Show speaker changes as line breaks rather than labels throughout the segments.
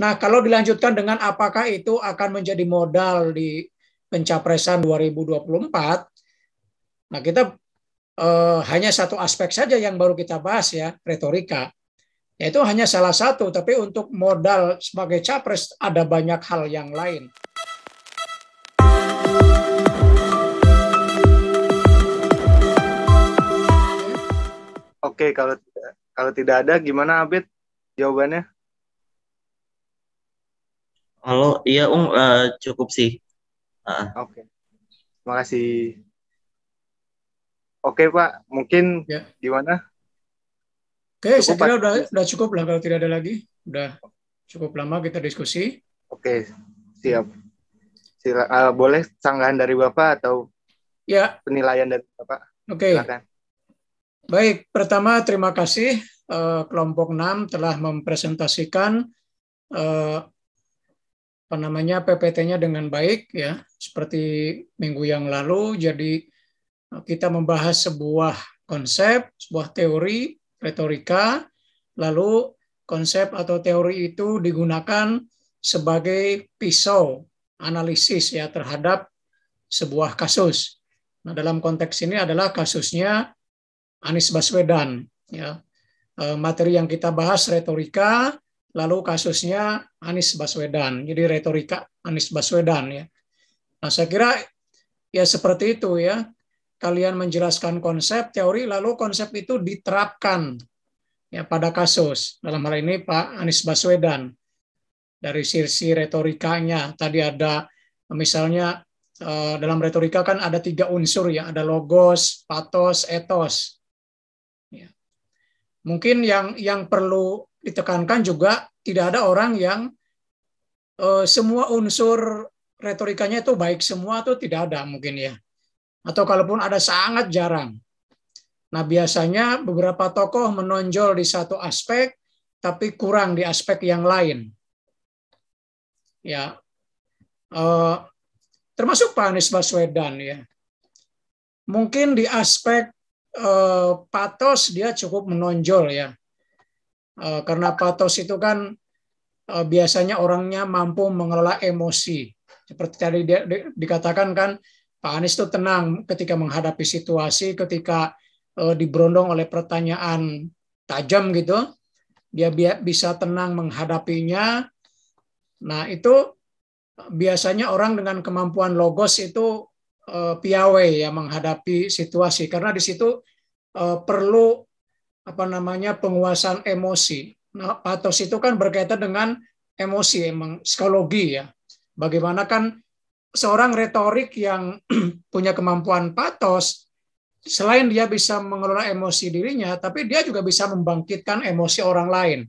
Nah, kalau dilanjutkan dengan apakah itu akan menjadi modal di pencapresan 2024, nah kita eh, hanya satu aspek saja yang baru kita bahas ya, retorika. itu hanya salah satu, tapi untuk modal sebagai capres ada banyak hal yang lain.
Oke, kalau kalau tidak ada gimana Abid jawabannya? Halo, iya Ung, um, uh, cukup sih. Uh. Oke, okay. terima kasih. Oke okay, Pak, mungkin ya. di mana? Oke, okay, saya kira udah,
udah cukup lah kalau tidak ada lagi.
Udah cukup lama kita diskusi. Oke, okay, siap. Sila, uh, boleh sanggahan dari Bapak atau ya. penilaian dari Bapak?
Oke. Okay. Baik, pertama terima kasih uh, kelompok 6 telah mempresentasikan apa namanya PPT-nya dengan baik ya seperti minggu yang lalu jadi eh, kita membahas sebuah konsep sebuah teori retorika lalu konsep atau teori itu digunakan sebagai pisau analisis ya terhadap sebuah kasus nah dalam konteks ini adalah kasusnya Anies Baswedan ya eh, materi yang kita bahas retorika Lalu kasusnya Anies Baswedan. Jadi retorika Anies Baswedan ya. Nah, saya kira ya seperti itu ya. Kalian menjelaskan konsep teori lalu konsep itu diterapkan ya pada kasus. Dalam hal ini Pak Anies Baswedan dari sisi retorikanya tadi ada misalnya eh, dalam retorika kan ada tiga unsur ya ada logos patos etos ya. mungkin yang yang perlu ditekankan juga tidak ada orang yang eh, semua unsur retorikanya itu baik semua itu tidak ada mungkin ya. Atau kalaupun ada sangat jarang. Nah, biasanya beberapa tokoh menonjol di satu aspek tapi kurang di aspek yang lain. Ya. Eh, termasuk Pak Anies Baswedan ya. Mungkin di aspek eh, patos dia cukup menonjol ya Eh, karena patos itu kan eh, biasanya orangnya mampu mengelola emosi. Seperti tadi di, di, dikatakan kan Pak Anies itu tenang ketika menghadapi situasi, ketika uh, diberondong oleh pertanyaan tajam gitu, dia bi bisa tenang menghadapinya. Nah itu biasanya orang dengan kemampuan logos itu uh, piawai ya menghadapi situasi karena di situ uh, perlu apa namanya penguasaan emosi. Nah, patos itu kan berkaitan dengan emosi emang psikologi ya. Bagaimana kan seorang retorik yang punya kemampuan patos selain dia bisa mengelola emosi dirinya, tapi dia juga bisa membangkitkan emosi orang lain.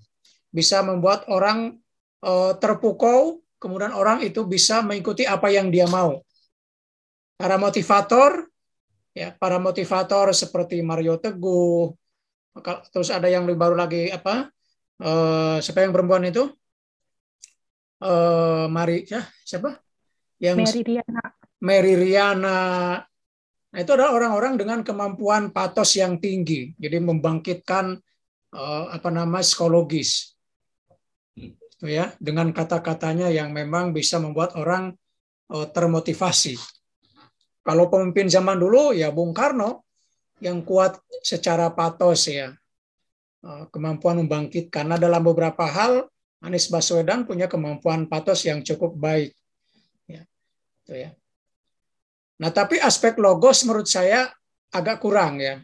Bisa membuat orang e, terpukau, kemudian orang itu bisa mengikuti apa yang dia mau. Para motivator, ya para motivator seperti Mario Teguh, terus ada yang lebih baru lagi apa uh, siapa yang perempuan itu uh, Mari ya siapa yang Mary Riana Mary Riana nah itu adalah orang-orang dengan kemampuan patos yang tinggi jadi membangkitkan uh, apa nama psikologis itu ya dengan kata-katanya yang memang bisa membuat orang uh, termotivasi kalau pemimpin zaman dulu ya Bung Karno yang kuat secara patos ya eh, kemampuan membangkit karena dalam beberapa hal Anies Baswedan punya kemampuan patos yang cukup baik ya itu ya nah tapi aspek logos menurut saya agak kurang ya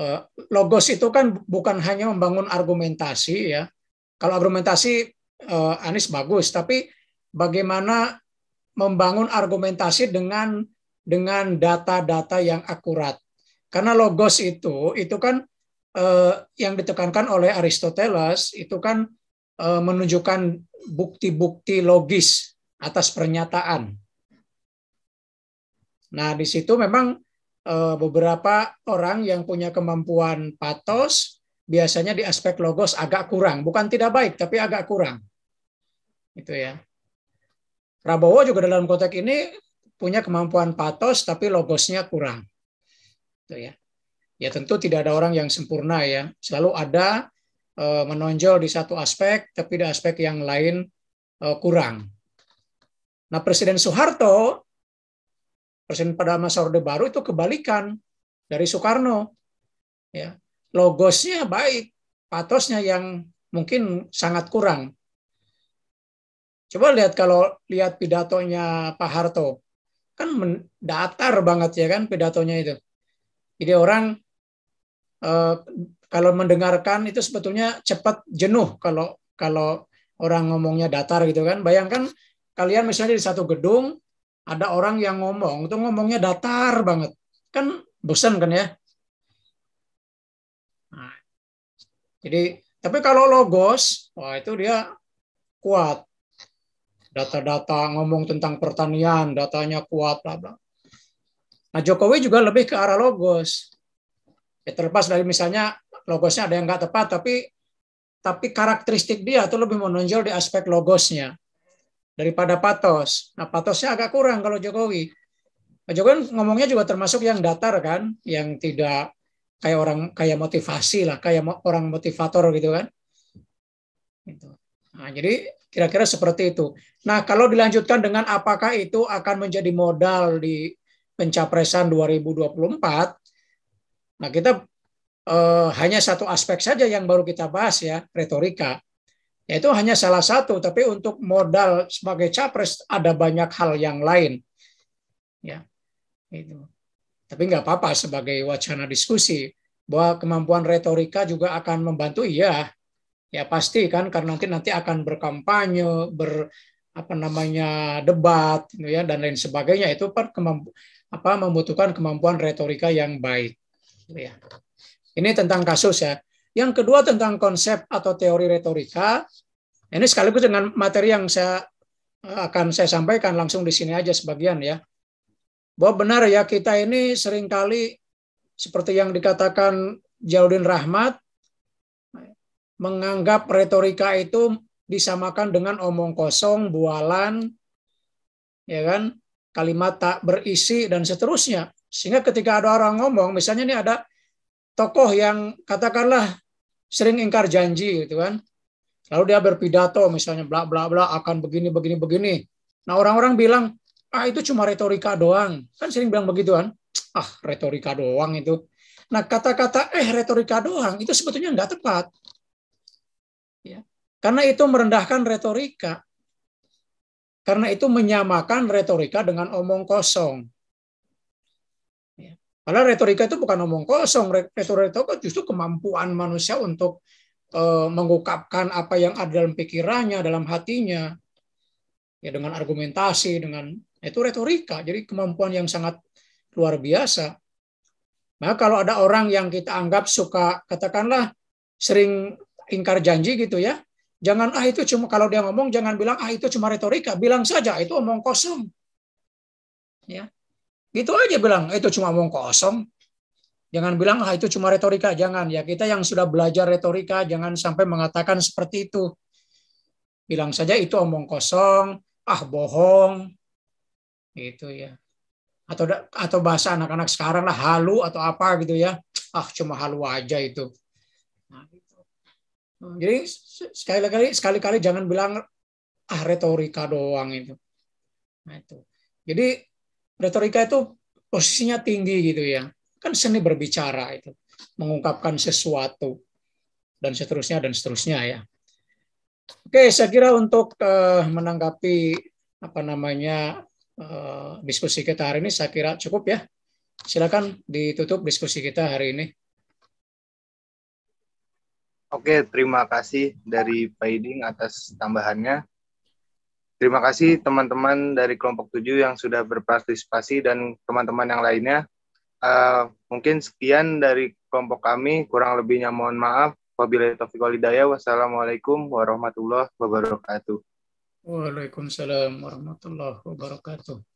eh, logos itu kan bukan hanya membangun argumentasi ya kalau argumentasi eh, Anies bagus tapi bagaimana membangun argumentasi dengan dengan data-data yang akurat karena logos itu itu kan eh, yang ditekankan oleh Aristoteles itu kan eh, menunjukkan bukti-bukti logis atas pernyataan. Hmm. Nah, di situ memang eh, beberapa orang yang punya kemampuan patos biasanya di aspek logos agak kurang, bukan tidak baik tapi agak kurang. Itu ya. Prabowo juga dalam konteks ini punya kemampuan patos tapi logosnya kurang gitu ya. Ya tentu tidak ada orang yang sempurna ya. Selalu ada eh, menonjol di satu aspek, tapi di aspek yang lain eh, kurang. Nah Presiden Soeharto, Presiden pada masa Orde Baru itu kebalikan dari Soekarno. Ya, logosnya baik, patosnya yang mungkin sangat kurang. Coba lihat kalau lihat pidatonya Pak Harto, kan datar banget ya kan pidatonya itu. Jadi orang uh, kalau mendengarkan itu sebetulnya cepat jenuh kalau kalau orang ngomongnya datar gitu kan. Bayangkan kalian misalnya di satu gedung ada orang yang ngomong itu ngomongnya datar banget. Kan bosan kan ya? Nah, jadi tapi kalau logos, wah itu dia kuat. Data-data ngomong tentang pertanian, datanya kuat, bla bla. Nah Jokowi juga lebih ke arah logos. Ya, terlepas dari misalnya logosnya ada yang nggak tepat, tapi tapi karakteristik dia itu lebih menonjol di aspek logosnya daripada patos. Nah patosnya agak kurang kalau Jokowi. Pak nah, Jokowi ngomongnya juga termasuk yang datar kan, yang tidak kayak orang kayak motivasi lah, kayak orang motivator gitu kan. Gitu. Nah, jadi kira-kira seperti itu. Nah, kalau dilanjutkan dengan apakah itu akan menjadi modal di pencapresan 2024, nah kita eh, hanya satu aspek saja yang baru kita bahas ya, retorika. Yaitu hanya salah satu, tapi untuk modal sebagai capres ada banyak hal yang lain. Ya, itu. Tapi nggak apa-apa sebagai wacana diskusi bahwa kemampuan retorika juga akan membantu, iya, ya pasti kan karena nanti nanti akan berkampanye, ber apa namanya debat gitu ya dan lain sebagainya itu per apa membutuhkan kemampuan retorika yang baik. Ya. Ini tentang kasus ya. Yang kedua tentang konsep atau teori retorika. Ini sekaligus dengan materi yang saya eh, akan saya sampaikan langsung di sini aja sebagian ya. Bahwa benar ya kita ini seringkali seperti yang dikatakan Jaludin Rahmat menganggap retorika itu disamakan dengan omong kosong, bualan, ya kan? kalimat tak berisi dan seterusnya. Sehingga ketika ada orang ngomong, misalnya ini ada tokoh yang katakanlah sering ingkar janji gitu kan. Lalu dia berpidato misalnya bla bla bla akan begini begini begini. Nah, orang-orang bilang, "Ah, itu cuma retorika doang." Kan sering bilang begitu kan. Ah, retorika doang itu. Nah, kata-kata eh retorika doang itu sebetulnya nggak tepat. Ya. Karena itu merendahkan retorika. Karena itu menyamakan retorika dengan omong kosong. Ya. Padahal retorika itu bukan omong kosong. Retorika justru kemampuan manusia untuk eh, mengungkapkan apa yang ada dalam pikirannya, dalam hatinya, ya dengan argumentasi, dengan itu retorika. Jadi kemampuan yang sangat luar biasa. Nah kalau ada orang yang kita anggap suka, katakanlah sering ingkar janji gitu ya, Jangan ah itu cuma kalau dia ngomong jangan bilang ah itu cuma retorika, bilang saja ah, itu omong kosong. Ya. Gitu aja bilang ah, itu cuma omong kosong. Jangan bilang ah itu cuma retorika, jangan ya. Kita yang sudah belajar retorika jangan sampai mengatakan seperti itu. Bilang saja itu omong kosong, ah bohong. Gitu ya. Atau atau bahasa anak-anak sekarang lah halu atau apa gitu ya. Ah cuma halu aja itu. Nah, gitu. Hmm. Jadi sekali lagi sekali-kali jangan bilang ah retorika doang itu. Nah itu. Jadi retorika itu posisinya tinggi gitu ya. Kan seni berbicara itu, mengungkapkan sesuatu dan seterusnya dan seterusnya ya. Oke, saya kira untuk uh, menanggapi apa namanya uh, diskusi kita hari ini saya kira cukup ya. Silakan ditutup diskusi kita hari ini.
Oke, terima kasih dari Pak Iding atas tambahannya. Terima kasih teman-teman dari kelompok tujuh yang sudah berpartisipasi dan teman-teman yang lainnya. Uh, mungkin sekian dari kelompok kami, kurang lebihnya mohon maaf. Wabillahi taufiq walhidayah. Wassalamualaikum warahmatullahi wabarakatuh.
Waalaikumsalam warahmatullahi wabarakatuh.